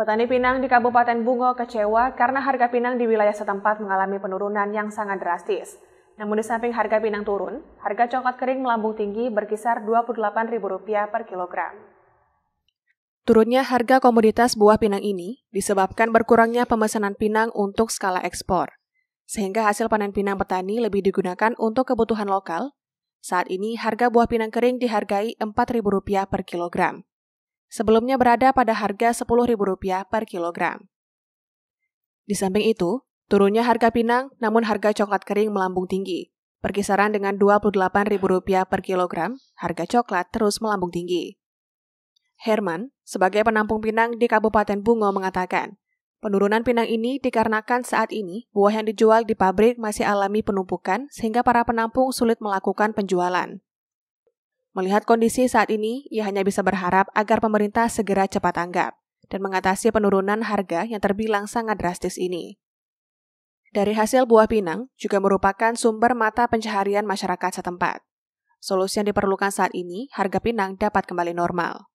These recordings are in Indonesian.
Petani pinang di Kabupaten Bungo kecewa karena harga pinang di wilayah setempat mengalami penurunan yang sangat drastis. Namun di samping harga pinang turun, harga coklat kering melambung tinggi berkisar Rp28.000 per kilogram. Turunnya harga komoditas buah pinang ini disebabkan berkurangnya pemesanan pinang untuk skala ekspor, sehingga hasil panen pinang petani lebih digunakan untuk kebutuhan lokal. Saat ini harga buah pinang kering dihargai Rp4.000 per kilogram sebelumnya berada pada harga Rp10.000 per kilogram. Di samping itu, turunnya harga pinang namun harga coklat kering melambung tinggi. Perkisaran dengan Rp28.000 per kilogram, harga coklat terus melambung tinggi. Herman, sebagai penampung pinang di Kabupaten Bungo mengatakan, penurunan pinang ini dikarenakan saat ini buah yang dijual di pabrik masih alami penumpukan sehingga para penampung sulit melakukan penjualan. Melihat kondisi saat ini, ia hanya bisa berharap agar pemerintah segera cepat tanggap dan mengatasi penurunan harga yang terbilang sangat drastis ini. Dari hasil buah pinang juga merupakan sumber mata pencaharian masyarakat setempat. Solusi yang diperlukan saat ini, harga pinang dapat kembali normal.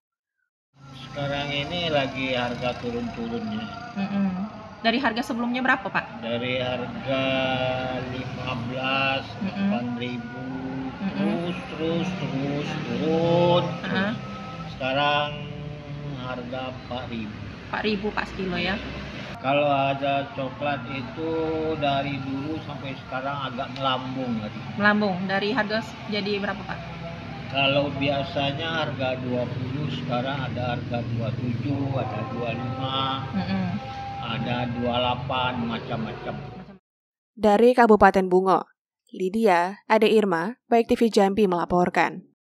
Sekarang ini lagi harga turun-turunnya. Mm -mm. Dari harga sebelumnya berapa, Pak? Dari harga 15, mm -mm. 8 ribu, mm -mm. terus terus terus turun uh -huh. sekarang harga 4000 4000 pas kilo ya kalau ada coklat itu dari dulu sampai sekarang agak melambung tadi. Melambung dari harga jadi berapa Pak? Kalau biasanya harga 20 sekarang ada harga 27, ada 25, mm -hmm. ada 28 macam-macam. Dari Kabupaten Bungo, Lydia, Ade Irma, Baik TV Jambi melaporkan.